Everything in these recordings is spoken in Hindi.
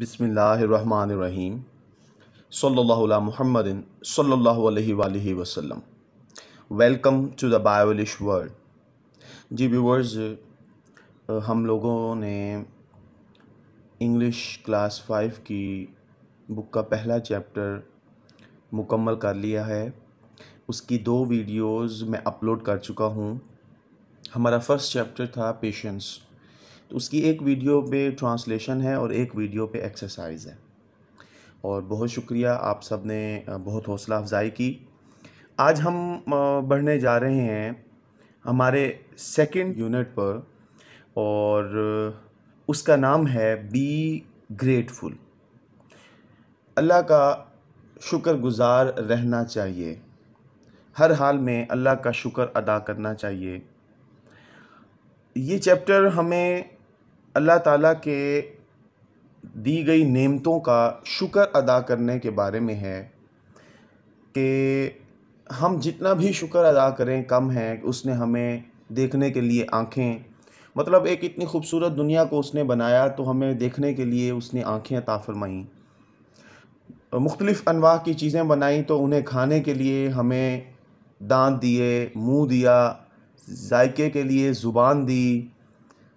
बसमीम सल्ला महमदिन सल्ला वसम welcome to the Biolish world जी व्यूवर्स हम लोगों ने इंग्लिश क्लास फाइव की बुक का पहला चैप्टर मुकम्मल कर लिया है उसकी दो वीडियोस मैं अपलोड कर चुका हूँ हमारा फ़र्स्ट चैप्टर था पेशेंस तो उसकी एक वीडियो पे ट्रांसलेशन है और एक वीडियो पे एक्सरसाइज है और बहुत शुक्रिया आप सब ने बहुत हौसला अफजाई की आज हम बढ़ने जा रहे हैं हमारे सेकंड यूनिट पर और उसका नाम है बी ग्रेटफुल अल्लाह का शुक्रगुजार रहना चाहिए हर हाल में अल्लाह का शुक्र अदा करना चाहिए ये चैप्टर हमें अल्लाह ताला के दी गई नेमतों का शुक्र अदा करने के बारे में है कि हम जितना भी शुक्र अदा करें कम है उसने हमें देखने के लिए आँखें मतलब एक इतनी खूबसूरत दुनिया को उसने बनाया तो हमें देखने के लिए उसने आँखें अता फरमाईं मुख्तलिफ़ अनवाह की चीज़ें बनाई तो उन्हें खाने के लिए हमें दांत दिए मुंह दिया जायके के लिए ज़ुबान दी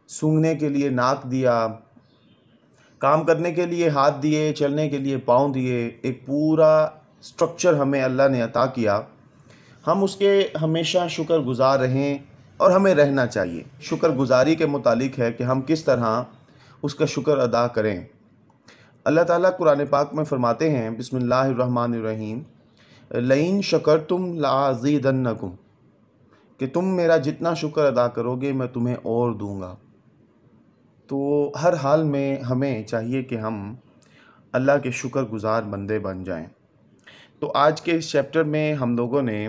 सूंघने के लिए नाक दिया काम करने के लिए हाथ दिए चलने के लिए पाँव दिए एक पूरा स्ट्रक्चर हमें अल्लाह ने अता किया हम उसके हमेशा शुक्र गुज़ार रहें और हमें रहना चाहिए शुक्र गुज़ारी के मुतालिक है कि हम किस तरह उसका शुक्र अदा करें अल्लाह ताला कुरान पाक में फ़रमाते हैं बिसमीम लइन शकर तुम लाजीदन्नकुम कि तुम मेरा जितना शुक्र अदा करोगे मैं तुम्हें और दूँगा तो हर हाल में हमें चाहिए कि हम अल्लाह के शुक्र गुज़ार बंदे बन जाएं। तो आज के इस चैप्टर में हम लोगों ने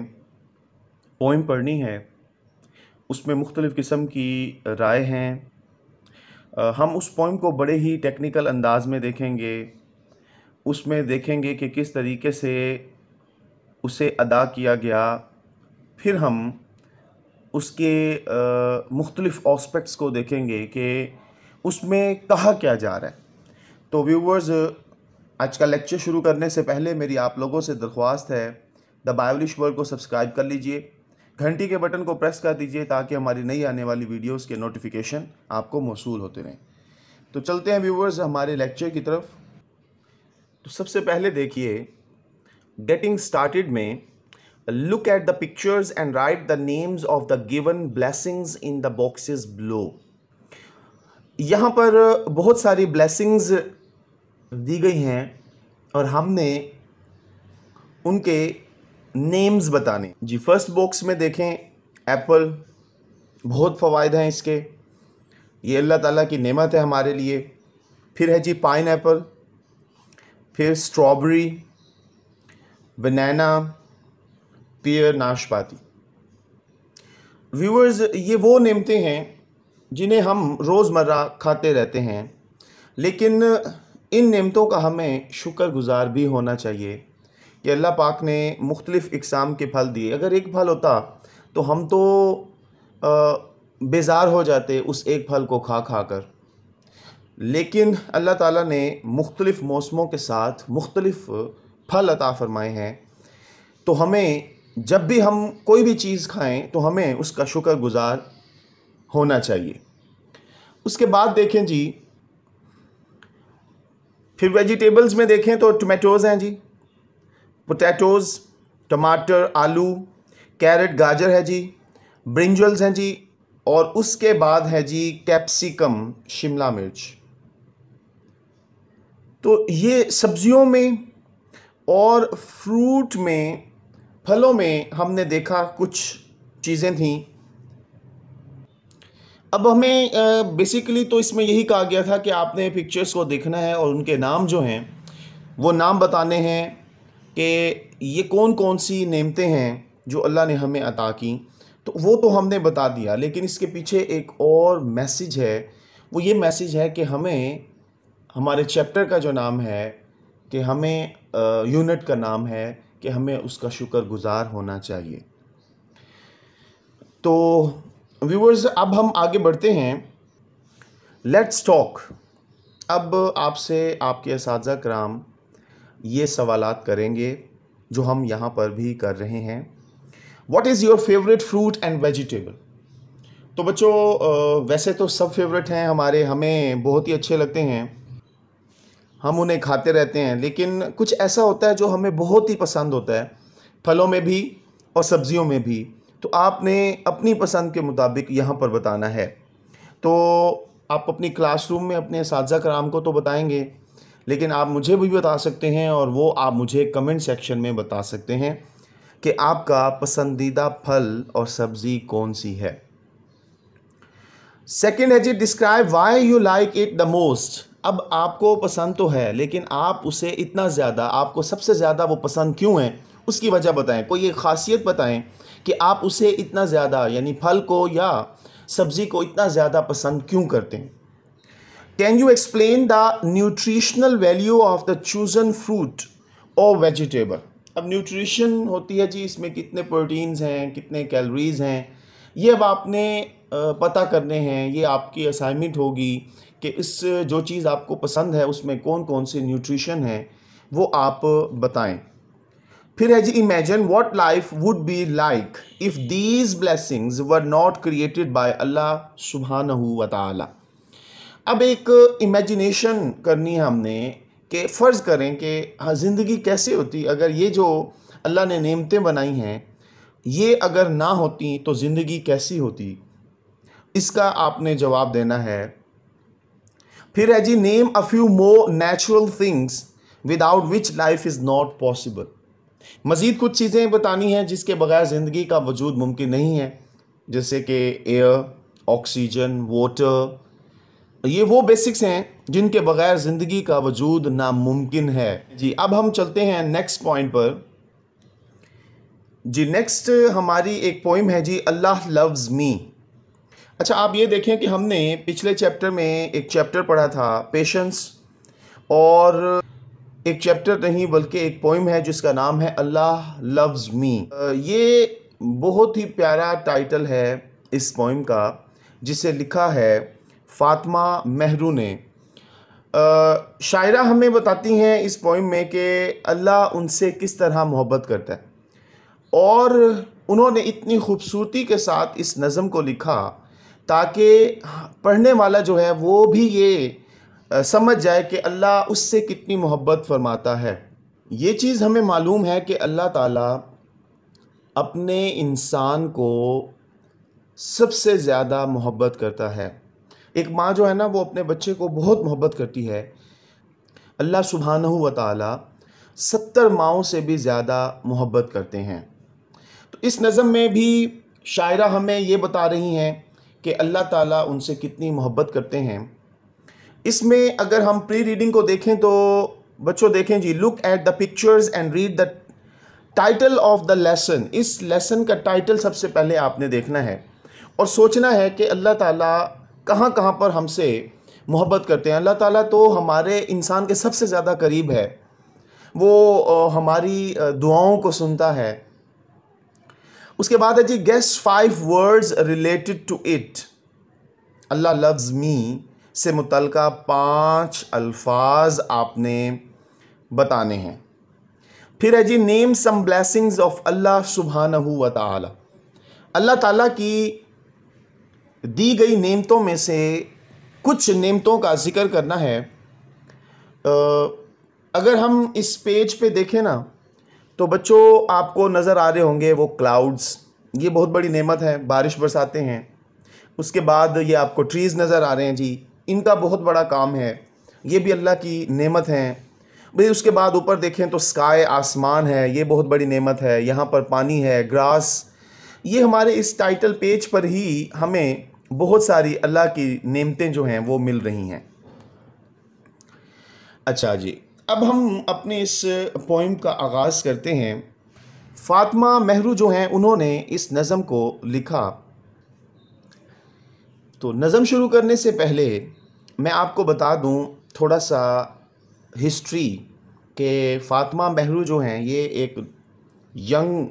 पोइम पढ़नी है उसमें मुख्तलिफ़ किस्म की राय हैं हम उस पोइम को बड़े ही टेक्निकल अंदाज में देखेंगे उसमें देखेंगे कि किस तरीके से उसे अदा किया गया फिर हम उसके मुख्तलिफ़ ऑस्पेक्ट्स को देखेंगे कि उसमें कहा क्या जा रहा है तो व्यूवर्स आज का लेक्चर शुरू करने से पहले मेरी आप लोगों से दरख्वास्त है द बाइबलिश वर्ल्ड को सब्सक्राइब कर लीजिए घंटी के बटन को प्रेस कर दीजिए ताकि हमारी नई आने वाली वीडियोस के नोटिफिकेशन आपको मौसू होते रहें तो चलते हैं व्यूवर्स हमारे लेक्चर की तरफ तो सबसे पहले देखिए गेटिंग स्टार्टेड में look at the pictures and write the names of the given blessings in the boxes below यहाँ पर बहुत सारी ब्लेसिंग्स दी गई हैं और हमने उनके नेम्स बताने जी फर्स्ट बॉक्स में देखें एप्पल बहुत फ़वाद हैं इसके ये अल्लाह ताला की नेमत है हमारे लिए फिर है जी पाइन एप्पल फिर स्ट्रॉबेरी बनाना पेयर नाशपाती व्यूअर्स ये वो नेमते हैं जिन्हें हम रोज़मर्रा खाते रहते हैं लेकिन इन नेमतों का हमें शुक्रगुजार भी होना चाहिए कि अल्लाह पाक ने मुख्तलिफ़ इकसाम के फल दिए अगर एक फल होता तो हम तो बेजार हो जाते उस एक फल को खा खा कर लेकिन अल्लाह ताला ने मुख्तलिफ़ मौसमों के साथ मुख्तलिफ़ फल अता फ़रमाए हैं तो हमें जब भी हम कोई भी चीज़ खाएं तो हमें उसका शुक्रगुजार होना चाहिए उसके बाद देखें जी फिर वेजिटेबल्स में देखें तो टमाटोज़ हैं जी पोटैटोज़ टमाटर आलू कैरेट गाजर है जी ब्रिंजल्स हैं जी और उसके बाद है जी कैप्सिकम शिमला मिर्च तो ये सब्जियों में और फ्रूट में फलों में हमने देखा कुछ चीज़ें थीं अब हमें बेसिकली तो इसमें यही कहा गया था कि आपने पिक्चर्स को देखना है और उनके नाम जो हैं वो नाम बताने हैं कि ये कौन कौन सी नेमतें हैं जो अल्लाह ने हमें अता की तो वो तो हमने बता दिया लेकिन इसके पीछे एक और मैसेज है वो ये मैसेज है कि हमें हमारे चैप्टर का जो नाम है कि हमें यूनिट का नाम है कि हमें उसका शुक्र गुज़ार होना चाहिए तो व्यूवर्स अब हम आगे बढ़ते हैं लेट्स टॉक अब आपसे आपके इस कराम ये सवाल करेंगे जो हम यहाँ पर भी कर रहे हैं what is your favourite fruit and vegetable तो बच्चों वैसे तो सब फेवरेट हैं हमारे हमें बहुत ही अच्छे लगते हैं हम उन्हें खाते रहते हैं लेकिन कुछ ऐसा होता है जो हमें बहुत ही पसंद होता है फलों में भी और सब्जियों में भी तो आपने अपनी पसंद के मुताबिक यहाँ पर बताना है तो आप अपनी क्लासरूम में अपने इस कराम को तो बताएंगे लेकिन आप मुझे भी बता सकते हैं और वो आप मुझे कमेंट सेक्शन में बता सकते हैं कि आपका पसंदीदा फल और सब्ज़ी कौन सी है सेकेंड है जी describe why you like it the most अब आपको पसंद तो है लेकिन आप उसे इतना ज़्यादा आपको सबसे ज़्यादा वो पसंद क्यों है उसकी वजह बताएं कोई एक खासियत बताएं कि आप उसे इतना ज़्यादा यानी फल को या सब्ज़ी को इतना ज़्यादा पसंद क्यों करते हैं can you explain the nutritional value of the chosen fruit और वेजिटेबल अब न्यूट्रिशन होती है जी इसमें कितने प्रोटीन्स हैं कितने कैलोरीज हैं ये अब आपने पता करने हैं ये आपकी असाइनमेंट होगी कि इस जो चीज़ आपको पसंद है उसमें कौन कौन से न्यूट्रिशन हैं वो आप बताएं फिर है जी imagine what life would be like if these blessings were not created by Allah सुबहान वाली अब एक इमेजिनेशन करनी है हमने कि फ़र्ज़ करें कि हाँ ज़िंदगी कैसे होती अगर ये जो अल्लाह ने नेमतें बनाई हैं ये अगर ना होती तो ज़िंदगी कैसी होती इसका आपने जवाब देना है फिर है जी name a few more natural things without which life is not possible मज़ीद कुछ चीज़ें बतानी हैं जिसके बगैर ज़िंदगी का वजूद मुमकिन नहीं है जैसे कि एयर ऑक्सीजन वाटर ये वो बेसिक्स हैं जिनके बगैर ज़िंदगी का वजूद नामुमकिन है जी अब हम चलते हैं नेक्स्ट पॉइंट पर जी नेक्स्ट हमारी एक पोइम है जी अल्लाह लव्ज़ मी अच्छा आप ये देखें कि हमने पिछले चैप्टर में एक चैप्टर पढ़ा था पेशेंस और एक चैप्टर नहीं बल्कि एक पोइम है जिसका नाम है अल्लाह लव्स मी ये बहुत ही प्यारा टाइटल है इस पोइम का जिसे लिखा है फातमा मेहरू ने शायरा हमें बताती हैं इस पोइम में कि अल्लाह उनसे किस तरह मोहब्बत करता है और उन्होंने इतनी खूबसूरती के साथ इस नज़म को लिखा ताकि पढ़ने वाला जो है वो भी ये समझ जाए कि अल्लाह उससे कितनी मोहब्बत फरमाता है ये चीज़ हमें मालूम है कि अल्लाह ताला अपने इंसान को सबसे ज़्यादा मोहब्बत करता है एक माँ जो है ना वो अपने बच्चे को बहुत मोहब्बत करती है अल्लाह सुबहान व ताली सत्तर माओं से भी ज़्यादा मोहब्बत करते हैं तो इस नज़म में भी शायरा हमें ये बता रही हैं कि अल्लाह ताला उनसे कितनी मोहब्बत करते हैं इसमें अगर हम प्री रीडिंग को देखें तो बच्चों देखें जी look at the pictures and read the title of the lesson इस लेसन का टाइटल सबसे पहले आपने देखना है और सोचना है कि अल्लाह ताला कहाँ कहां पर हमसे मोहब्बत करते हैं अल्लाह ताला तो हमारे इंसान के सबसे ज़्यादा करीब है वो हमारी दुआओं को सुनता है उसके बाद है जी guess five words related to it Allah loves me से मुतल पाँच अल्फाज आपने बताने हैं फिर है जी name some blessings of Allah सुबहान तला अल्लाह ताला की दी गई नेमतों में से कुछ नेमतों का जिक्र करना है अगर हम इस पेज पे देखें ना तो बच्चों आपको नज़र आ रहे होंगे वो क्लाउड्स ये बहुत बड़ी नेमत है बारिश बरसाते हैं उसके बाद ये आपको ट्रीज़ नज़र आ रहे हैं जी इनका बहुत बड़ा काम है ये भी अल्लाह की नेमत हैं भाई उसके बाद ऊपर देखें तो स्काई आसमान है ये बहुत बड़ी नेमत है यहाँ पर पानी है ग्रास ये हमारे इस टाइटल पेज पर ही हमें बहुत सारी अल्लाह की नेमतें जो हैं वो मिल रही हैं अच्छा जी अब हम अपने इस पोइम का आगाज़ करते हैं फातमा मेहरू जो हैं उन्होंने इस नज़म को लिखा तो नज़म शुरू करने से पहले मैं आपको बता दूं थोड़ा सा हिस्ट्री के फ़ातिमा महरू जो हैं ये एक यंग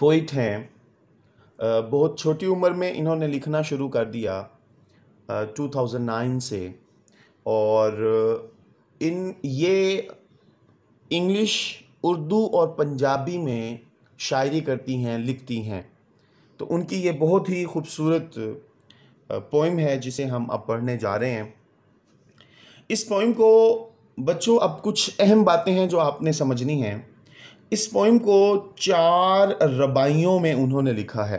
पोइट हैं बहुत छोटी उम्र में इन्होंने लिखना शुरू कर दिया 2009 से और इन ये इंग्लिश उर्दू और पंजाबी में शायरी करती हैं लिखती हैं तो उनकी ये बहुत ही खूबसूरत पोइम है जिसे हम अब पढ़ने जा रहे हैं इस पोइम को बच्चों अब कुछ अहम बातें हैं जो आपने समझनी हैं इस पोइम को चार रबाइयों में उन्होंने लिखा है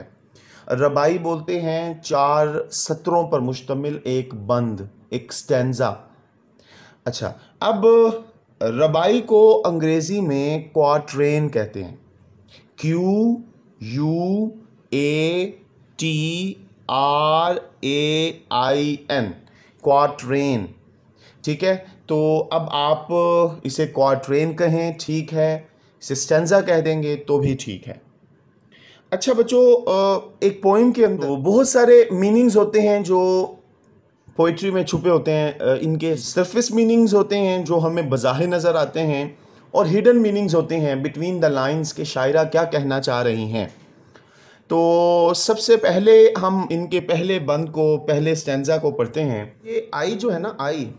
रबाई बोलते हैं चार सत्रों पर मुश्तमिल एक बंद एक स्टैंडा अच्छा अब रबाई को अंग्रेज़ी में क्वाट्रेन कहते हैं Q U A T R A I N quatrain ठीक है तो अब आप इसे क्वाट्रेन कहें ठीक है इसे स्टेंजा कह देंगे तो भी ठीक है अच्छा बच्चों एक पोइम के अंदर तो बहुत सारे मीनिंग्स होते हैं जो पोइट्री में छुपे होते हैं इनके सरफेस मीनिंग्स होते हैं जो हमें बज़ाहिर नज़र आते हैं और हिडन मीनिंग्स होते हैं बिटवीन द लाइंस के शायरा क्या कहना चाह रही हैं तो सबसे पहले हम इनके पहले बंद को पहले स्टेंजा को पढ़ते हैं ये आई जो है ना आई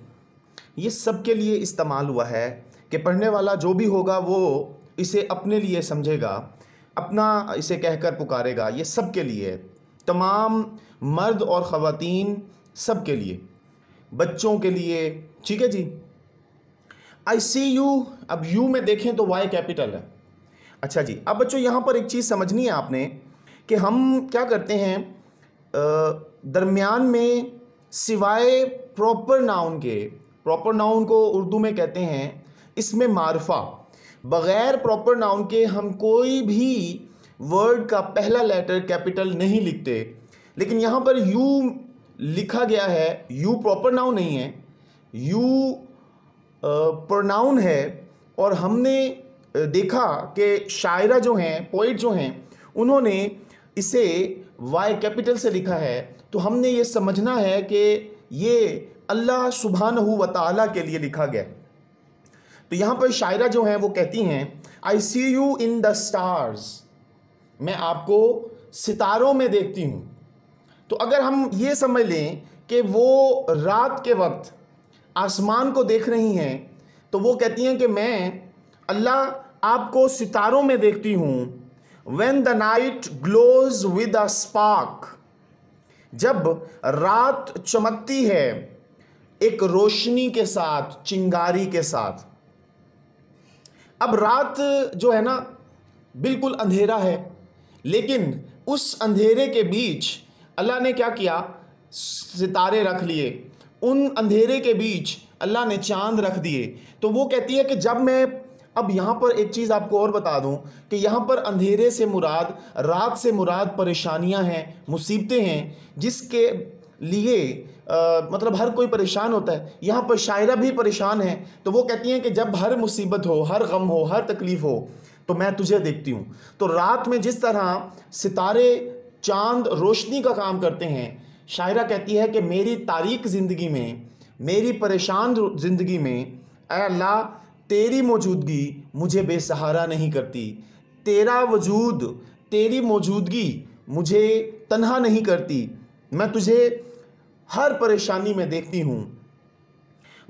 ये सब के लिए इस्तेमाल हुआ है कि पढ़ने वाला जो भी होगा वो इसे अपने लिए समझेगा अपना इसे कहकर पुकारेगा ये सब के लिए तमाम मर्द और ख़वातीन सब के लिए बच्चों के लिए ठीक है जी आई सी यू अब यू में देखें तो वाई कैपिटल है अच्छा जी अब बच्चों यहाँ पर एक चीज़ समझनी है आपने कि हम क्या करते हैं दरमियान में सिवाय प्रॉपर नाउन के प्रॉपर नाउन को उर्दू में कहते हैं इसमें मारफा बग़ैर प्रॉपर नाउन के हम कोई भी वर्ड का पहला लेटर कैपिटल नहीं लिखते लेकिन यहाँ पर यू लिखा गया है यू प्रॉपर नाउन नहीं है यू प्रोनाउन है और हमने देखा कि शायरा जो हैं पोइट जो हैं उन्होंने इसे वाई कैपिटल से लिखा है तो हमने ये समझना है कि ये अल्लाह सुबहान व के लिए लिखा गया तो यहाँ पर शायरा जो है वो कहती हैं I see you in the stars मैं आपको सितारों में देखती हूँ तो अगर हम ये समझ लें कि वो रात के वक्त आसमान को देख रही हैं तो वो कहती हैं कि मैं अल्लाह आपको सितारों में देखती हूँ when the night glows with a spark जब रात चमकती है एक रोशनी के साथ चिंगारी के साथ अब रात जो है ना बिल्कुल अंधेरा है लेकिन उस अंधेरे के बीच अल्लाह ने क्या किया सितारे रख लिए उन अंधेरे के बीच अल्लाह ने चांद रख दिए तो वो कहती है कि जब मैं अब यहाँ पर एक चीज़ आपको और बता दूँ कि यहाँ पर अंधेरे से मुराद रात से मुराद परेशानियाँ हैं मुसीबतें हैं जिसके लिए आ, मतलब हर कोई परेशान होता है यहाँ पर शायरा भी परेशान है तो वो कहती हैं कि जब हर मुसीबत हो हर गम हो हर तकलीफ़ हो तो मैं तुझे देखती हूँ तो रात में जिस तरह सितारे चांद रोशनी का काम करते हैं शायरा कहती है कि मेरी तारीख ज़िंदगी में मेरी परेशान ज़िंदगी में अल्लाह तेरी मौजूदगी मुझे बेसहारा नहीं करती तेरा वजूद तेरी मौजूदगी मुझे तन्हा नहीं करती मैं तुझे हर परेशानी में देखती हूं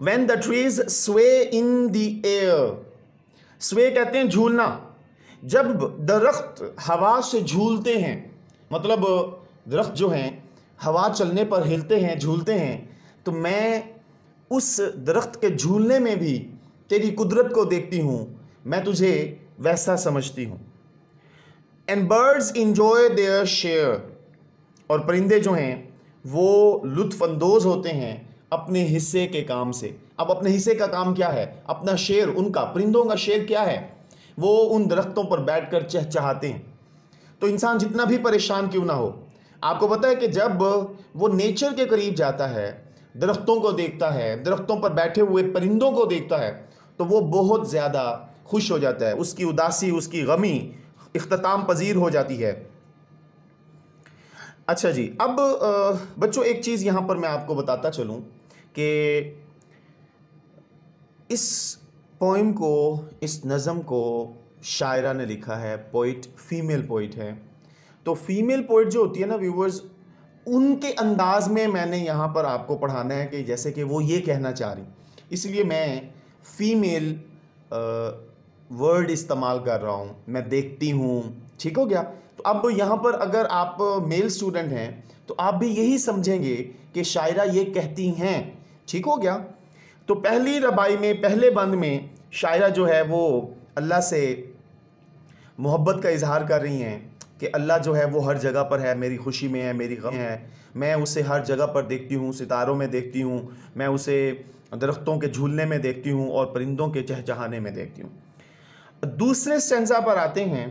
वेन द ट्रीज स्वे इन दवे स्वे कहते हैं झूलना जब दरख्त हवा से झूलते हैं मतलब दरख्त जो हैं हवा चलने पर हिलते हैं झूलते हैं तो मैं उस दरख्त के झूलने में भी तेरी कुदरत को देखती हूँ मैं तुझे वैसा समझती हूँ and birds enjoy their share और परिंदे जो हैं वो लुत्फानंदोज़ होते हैं अपने हिस्से के काम से अब अपने हिस्से का काम क्या है अपना शेर उनका परिंदों का शेर क्या है वो उन दरख्तों पर बैठ कर चहचहाते हैं तो इंसान जितना भी परेशान क्यों ना हो आपको पता है कि जब वो नेचर के करीब जाता है दरख्तों को देखता है दरख्तों पर बैठे हुए परिंदों को देखता है तो वो बहुत ज़्यादा खुश हो जाता है उसकी उदासी उसकी गमी अख्ताम पजीर हो जाती है अच्छा जी अब बच्चों एक चीज़ यहाँ पर मैं आपको बताता चलूँ कि इस पोइम को इस नज़म को शायरा ने लिखा है पोइट फीमेल पोइट है तो फीमेल पोइट जो होती है ना व्यूवर्स उनके अंदाज में मैंने यहाँ पर आपको पढ़ाना है कि जैसे कि वो ये कहना चाह रही इसलिए मैं फीमेल वर्ड इस्तेमाल कर रहा हूँ मैं देखती हूँ ठीक हो गया अब यहाँ पर अगर आप मेल स्टूडेंट हैं तो आप भी यही समझेंगे कि शायरा ये कहती हैं ठीक हो गया तो पहली रबाई में पहले बंद में शायरा जो है वो अल्लाह से मोहब्बत का इजहार कर रही हैं कि अल्लाह जो है वो हर जगह पर है मेरी खुशी में है मेरी गम है मैं उसे हर जगह पर देखती हूँ सितारों में देखती हूँ मैं उसे दरख्तों के झूलने में देखती हूँ और परिंदों के चहचहाने में देखती हूँ दूसरे स्टेंजा पर आते हैं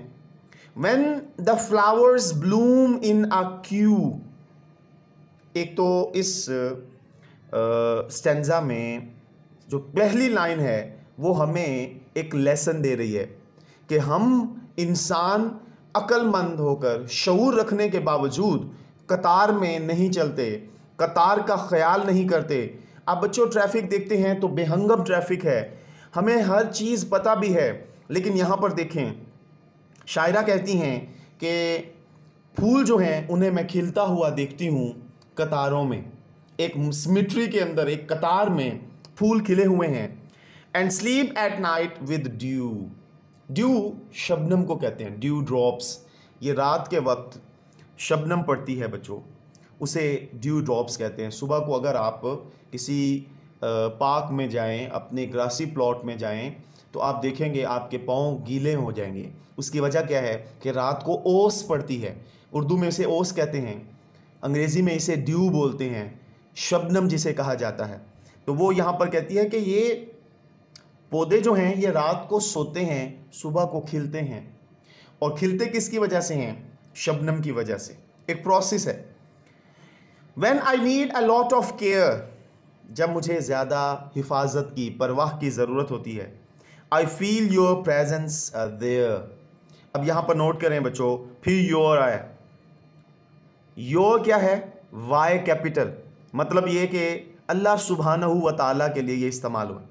when the flowers bloom in a queue एक तो इस स्टेंजा में जो पहली लाइन है वो हमें एक लेसन दे रही है कि हम इंसान अक्लमंद होकर शूर रखने के बावजूद कतार में नहीं चलते कतार का ख्याल नहीं करते आप बच्चों ट्रैफिक देखते हैं तो बेहंगम ट्रैफिक है हमें हर चीज़ पता भी है लेकिन यहाँ पर देखें शायरा कहती हैं कि फूल जो हैं उन्हें मैं खिलता हुआ देखती हूँ कतारों में एक सिमिट्री के अंदर एक कतार में फूल खिले हुए हैं and sleep at night with dew dew शबनम को कहते हैं ड्यू ड्रॉप्स ये रात के वक्त शबनम पड़ती है बच्चों उसे ड्यू ड्रॉप्स कहते हैं सुबह को अगर आप किसी पार्क में जाएं अपने ग्रासी प्लॉट में जाएं तो आप देखेंगे आपके पाँव गीले हो जाएंगे उसकी वजह क्या है कि रात को ओस पड़ती है उर्दू में इसे ओस कहते हैं अंग्रेज़ी में इसे ड्यू बोलते हैं शबनम जिसे कहा जाता है तो वो यहाँ पर कहती है कि ये पौधे जो हैं ये रात को सोते हैं सुबह को खिलते हैं और खिलते किसकी वजह से हैं शबनम की वजह से एक प्रोसेस है when I need a lot of care जब मुझे ज़्यादा हिफाजत की परवाह की ज़रूरत होती है I feel your presence there अब यहाँ पर नोट करें बच्चों फिर योर आया योर क्या है वाई कैपिटल मतलब ये कि अल्लाह सुबहाना व ताली के लिए ये इस्तेमाल हुआ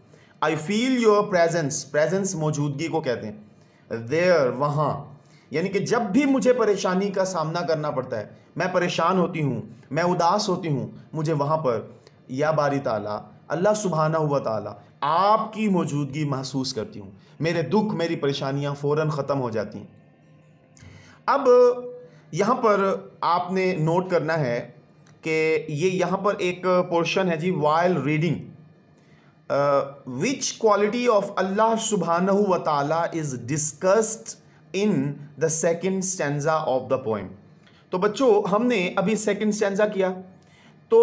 I feel your presence presence मौजूदगी को कहते हैं देयर वहाँ यानी कि जब भी मुझे परेशानी का सामना करना पड़ता है मैं परेशान होती हूँ मैं उदास होती हूँ मुझे वहाँ पर या बारी ताला अल्लाह सुबहाना हुआ ताला आपकी मौजूदगी महसूस करती हूँ मेरे दुख मेरी परेशानियाँ फ़ौर ख़त्म हो जाती हैं अब यहाँ पर आपने नोट करना है कि ये यहाँ पर एक पोर्शन है जी while reading which quality of Allah सुबहान व ताला is discussed in the second stanza of the poem तो बच्चों हमने अभी सेकंड स्टैंडा किया तो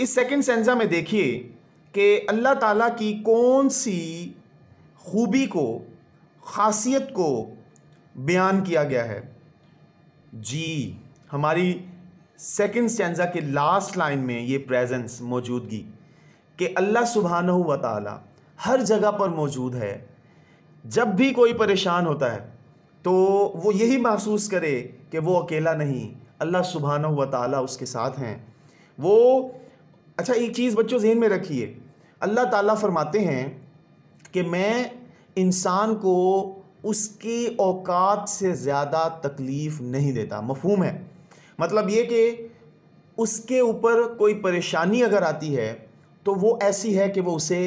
इस सेकंड स्टैंडा में देखिए कि अल्लाह ताला की कौन सी खूबी को खासियत को बयान किया गया है जी हमारी सेकंड स्टैंडा के लास्ट लाइन में ये प्रेजेंस मौजूदगी कि अल्लाह सुबहान व ताली हर जगह पर मौजूद है जब भी कोई परेशान होता है तो वो यही महसूस करे कि वो अकेला नहीं अल्लाह सुबहान व ताली उसके साथ हैं वो अच्छा एक चीज़ बच्चों जहन में रखिए अल्लाह ताला फरमाते हैं कि मैं इंसान को उसकी औकात से ज़्यादा तकलीफ़ नहीं देता मफहूम है मतलब ये कि उसके ऊपर कोई परेशानी अगर आती है तो वो ऐसी है कि वो उसे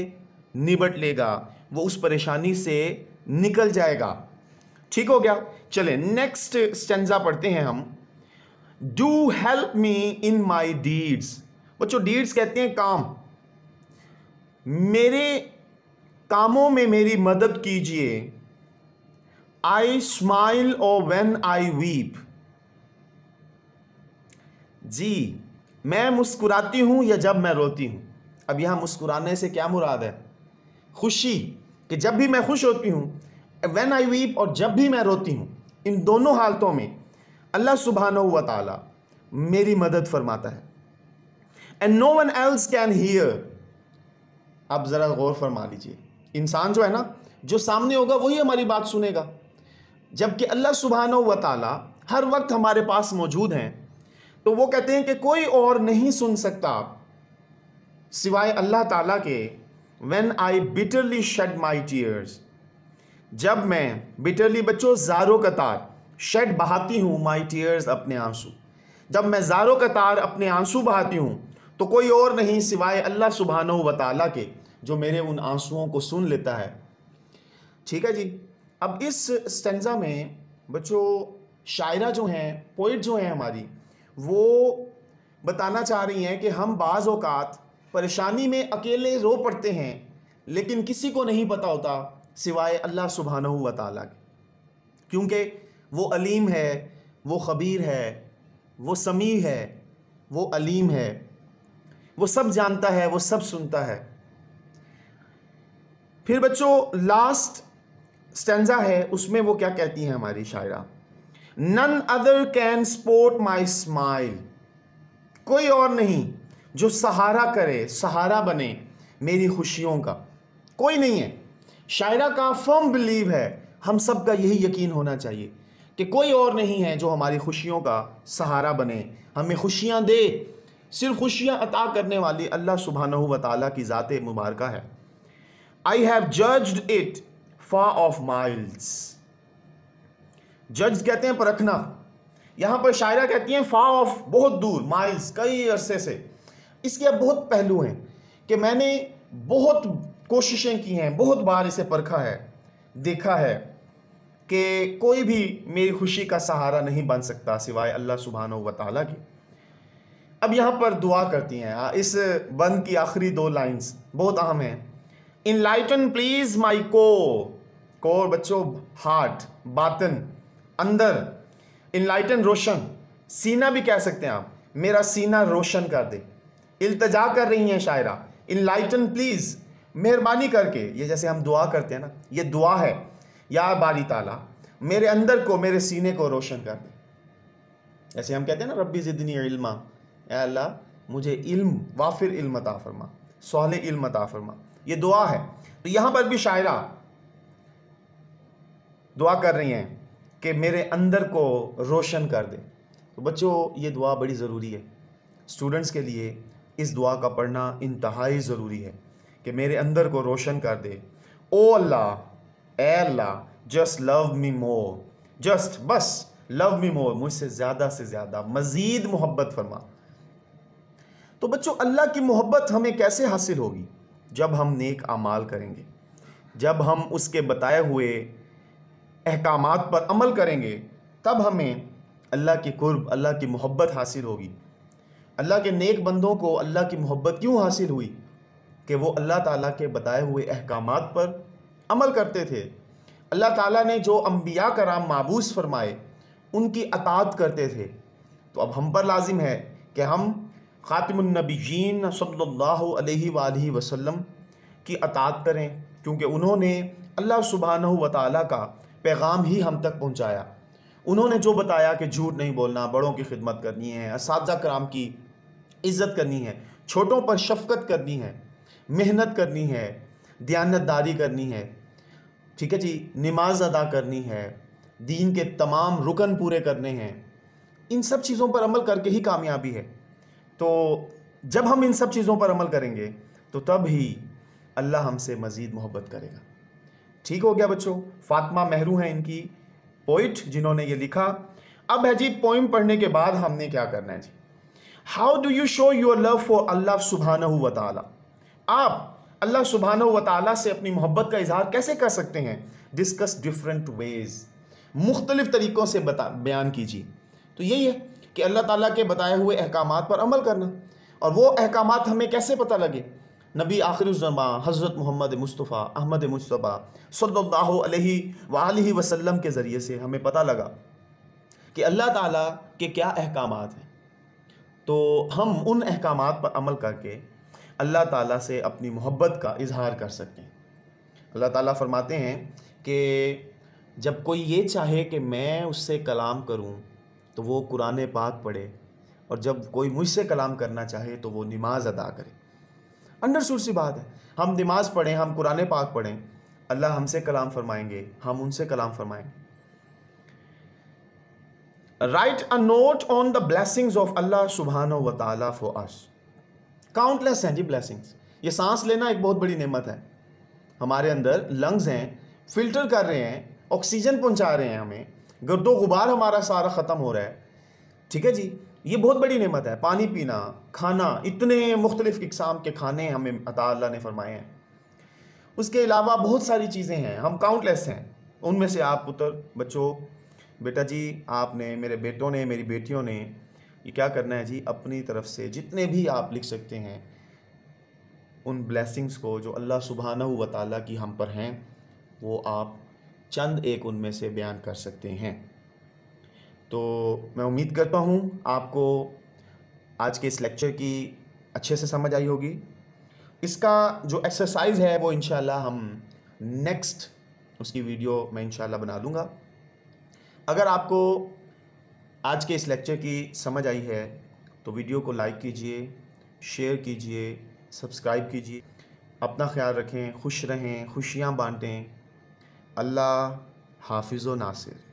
निबट लेगा वो उस परेशानी से निकल जाएगा ठीक हो गया चले नेक्स्ट स्टेंजा पढ़ते हैं हम do help me in my deeds बच्चों डीड्स कहते हैं काम मेरे कामों में मेरी मदद कीजिए आई स्माइल और वेन आई वीप जी मैं मुस्कुराती हूं या जब मैं रोती हूँ अब यहां मुस्कुराने से क्या मुराद है खुशी कि जब भी मैं खुश होती हूं वेन आई वीप और जब भी मैं रोती हूँ इन दोनों हालतों में अल्लाह सुबहान व मेरी मदद फरमाता है and no one else can hear आप ज़रा गौर फरमा लीजिए इंसान जो है ना जो सामने होगा वही हमारी बात सुनेगा जबकि अल्लाह सुबहान व ताली हर वक्त हमारे पास मौजूद हैं तो वो कहते हैं कि कोई और नहीं सुन सकता सिवाय अल्लाह ताला के when I bitterly shed my tears जब मैं बिटरली बच्चों ज़ारो कतार शेड बहाती हूँ माई टीयर्स अपने आंसू जब मैं ज़ारो कतार अपने आंसू बहाती हूँ तो कोई और नहीं सिवाय अल्लाह सुबहान व के जो मेरे उन आंसुओं को सुन लेता है ठीक है जी अब इस स्टेंजा में बच्चों शायरा जो हैं पोइट जो हैं हमारी वो बताना चाह रही हैं कि हम बाज़ अवत परेशानी में अकेले रो पड़ते हैं लेकिन किसी को नहीं पता होता सिवाय अल्लाह सुबहान व ताली के क्योंकि वो अलीम है वो खबीर है वो समी है वो अलीम है वो सब जानता है वो सब सुनता है फिर बच्चों लास्ट स्टेंजा है उसमें वो क्या कहती हैं हमारी शायरा none other can support my smile कोई और नहीं जो सहारा करे सहारा बने मेरी खुशियों का कोई नहीं है शायरा का फर्म बिलीव है हम सब का यही यकीन होना चाहिए कि कोई और नहीं है जो हमारी खुशियों का सहारा बने हमें खुशियां दे सिर्फ खुशियाँ अता करने वाली अल्लाह सुबहाना वाली की ज़ात मुबारक है I have judged it far off miles जज कहते हैं परखना यहाँ पर शायरा कहती हैं फा ऑफ बहुत दूर माइल्स कई अरसे से इसके अब बहुत पहलू हैं कि मैंने बहुत कोशिशें की हैं बहुत बार इसे परखा है देखा है कि कोई भी मेरी खुशी का सहारा नहीं बन सकता सिवाय अल्लाह सुबहान व ताली की अब यहाँ पर दुआ करती हैं इस बंद की आखिरी दो लाइंस बहुत अहम है इन लाइटन प्लीज माई को कोर बच्चों हार्ट बातन अंदर इन लाइटन रोशन सीना भी कह सकते हैं आप मेरा सीना रोशन कर दे इल्तजा कर रही हैं शायरा इन लाइटन प्लीज़ मेहरबानी करके ये जैसे हम दुआ करते हैं ना ये दुआ है या बारी ताला मेरे अंदर को मेरे सीने को रोशन कर दे जैसे हम कहते हैं ना रब्बी ज़िदनी इल्मा अल्लाह मुझे इल्म वाफिर इल्म अता फरमा सौल इल्म अता फरमा ये दुआ है तो यहाँ पर भी शायरा दुआ कर रही हैं कि मेरे अंदर को रोशन कर दे तो बच्चों ये दुआ बड़ी ज़रूरी है स्टूडेंट्स के लिए इस दुआ का पढ़ना इंतहाई ज़रूरी है कि मेरे अंदर को रोशन कर दे ओ अल्लाह ए अल्लाह just love me more just बस लव मी मोर मुझसे ज़्यादा से ज़्यादा मज़ीद मोहब्बत फरमा तो बच्चों अल्लाह की मोहब्बत हमें कैसे हासिल होगी जब हम नेक अमाल करेंगे जब हम उसके बताए हुए अहकाम पर अमल करेंगे तब हमें अल्लाह की कुर्ब अल्लाह की मोहब्बत हासिल होगी अल्लाह के नेक बंदों को अल्लाह की मोहब्बत क्यों हासिल हुई कि वो अल्लाह ताला के बताए हुए अहकाम पर अमल करते थे अल्लाह ताला ने जो अम्बिया कराम माबूस फरमाए उनकी अतात करते थे तो अब हम पर लाजिम है कि हम ख़ातमनबीन सल्लल्लाहु अलैहि वसल्लम की अतात करें क्योंकि उन्होंने अल्लाह सुबहान व का पैगाम ही हम तक पहुँचाया उन्होंने जो बताया कि झूठ नहीं बोलना बड़ों की खिदमत करनी है इस कराम की इज़्ज़त करनी है छोटों पर शफकत करनी है मेहनत करनी है दयानतदारी करनी है ठीक है जी नमाज अदा करनी है दीन के तमाम रुकन पूरे करने हैं इन सब चीज़ों पर अमल करके ही कामयाबी है तो जब हम इन सब चीज़ों पर अमल करेंगे तो तब ही अल्लाह हमसे मज़ीद मोहब्बत करेगा ठीक हो गया बच्चों फातिमा महरू हैं इनकी पोइट जिन्होंने ये लिखा अब है जी पोइम पढ़ने के बाद हमने क्या करना है जी how do you show your love for Allah सुबहान व आप अल्लाह सुबहान व ताली से अपनी मोहब्बत का इजहार कैसे कर सकते हैं डिस्कस डिफरेंट वेज मुख्तलिफ तरीक़ों से बता बयान कीजिए तो यही है कि अल्लाह ताला के बताए हुए अहकाम पर अमल करना और वो अहकाम हमें कैसे पता लगे नबी आखिरजमा हज़रत मोहम्मद मुस्तफ़ा अहमद मुस्तफ़ा सल्ला वाली वसल्लम के ज़रिए से हमें पता लगा कि अल्लाह ताला के क्या अहकाम हैं तो हम उन अहकाम पर अमल करके अल्लाह ताला से अपनी मोहब्बत का इजहार कर सकें अल्लाह ताला फरमाते हैं कि जब कोई ये चाहे कि मैं उससे कलाम करूं तो वो कुरान पाक पढ़े और जब कोई मुझसे कलाम करना चाहे तो वो नमाज़ अदा करे अंडरसूट सी बात है हम नमाज़ पढ़ें हम कुरान पाक पढ़ें अल्लाह हमसे कलाम फरमाएंगे हम उनसे कलाम फरमाएंगे write a note on the blessings of Allah सुबहान व फॉर अस काउंटलेस हैं जी ब्लैसिंग्स ये सांस लेना एक बहुत बड़ी नेमत है हमारे अंदर लंग्स हैं फिल्टर कर रहे हैं ऑक्सीजन पहुंचा रहे हैं हमें गर्दो गुबार हमारा सारा ख़त्म हो रहा है ठीक है जी ये बहुत बड़ी नेमत है पानी पीना खाना इतने मुख्तलिफ़ इकसाम के खाने हमें अता अल्लाह ने फरमाए हैं उसके अलावा बहुत सारी चीज़ें हैं हम काउंटलेस हैं उनमें से आप पुत्र बच्चों बेटा जी आपने मेरे बेटों ने मेरी बेटियों ने ये क्या करना है जी अपनी तरफ से जितने भी आप लिख सकते हैं उन ब्लेसिंग्स को जो अल्लाह सुबहाना व ताली की हम पर हैं वो आप चंद एक उनमें से बयान कर सकते हैं तो मैं उम्मीद करता हूँ आपको आज के इस लेक्चर की अच्छे से समझ आई होगी इसका जो एक्सरसाइज है वो इनशाला हम नेक्स्ट उसकी वीडियो मैं इनशाला बना लूँगा अगर आपको आज के इस लेक्चर की समझ आई है तो वीडियो को लाइक कीजिए शेयर कीजिए सब्सक्राइब कीजिए अपना ख्याल रखें खुश रहें खुशियाँ बांटें अल्लाह हाफिजो नासिर